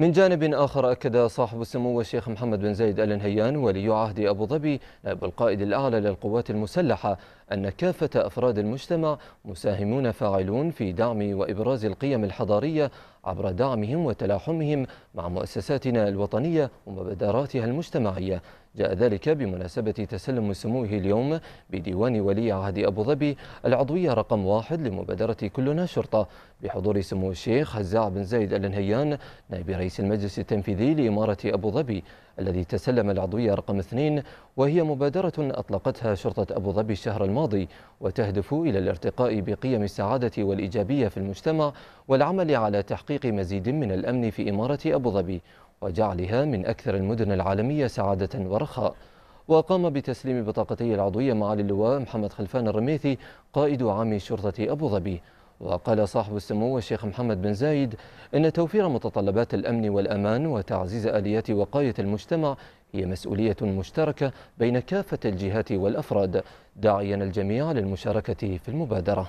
من جانب آخر أكد صاحب السمو الشيخ محمد بن زايد آل نهيان ولي عهد أبو ظبي نائب القائد الأعلى للقوات المسلحة أن كافة أفراد المجتمع مساهمون فاعلون في دعم وإبراز القيم الحضارية عبر دعمهم وتلاحمهم مع مؤسساتنا الوطنية ومبادراتها المجتمعية جاء ذلك بمناسبة تسلم سموه اليوم بديوان ولي عهد أبو ظبي العضوية رقم واحد لمبادرة كلنا شرطة بحضور سمو الشيخ هزاع بن زايد آل نهيان نائب رئيس المجلس التنفيذي لإمارة أبو ظبي الذي تسلم العضوية رقم اثنين وهي مبادرة أطلقتها شرطة أبو ظبي الشهر الماضي وتهدف إلى الارتقاء بقيم السعادة والإيجابية في المجتمع والعمل على تحقيق تحقيق مزيد من الأمن في إمارة أبو ظبي وجعلها من أكثر المدن العالمية سعادة ورخاء وقام بتسليم بطاقتي العضوية معالي اللواء محمد خلفان الرميثي قائد عام شرطة أبو ظبي وقال صاحب السمو الشيخ محمد بن زايد إن توفير متطلبات الأمن والأمان وتعزيز آليات وقاية المجتمع هي مسؤولية مشتركة بين كافة الجهات والأفراد داعيا الجميع للمشاركة في المبادرة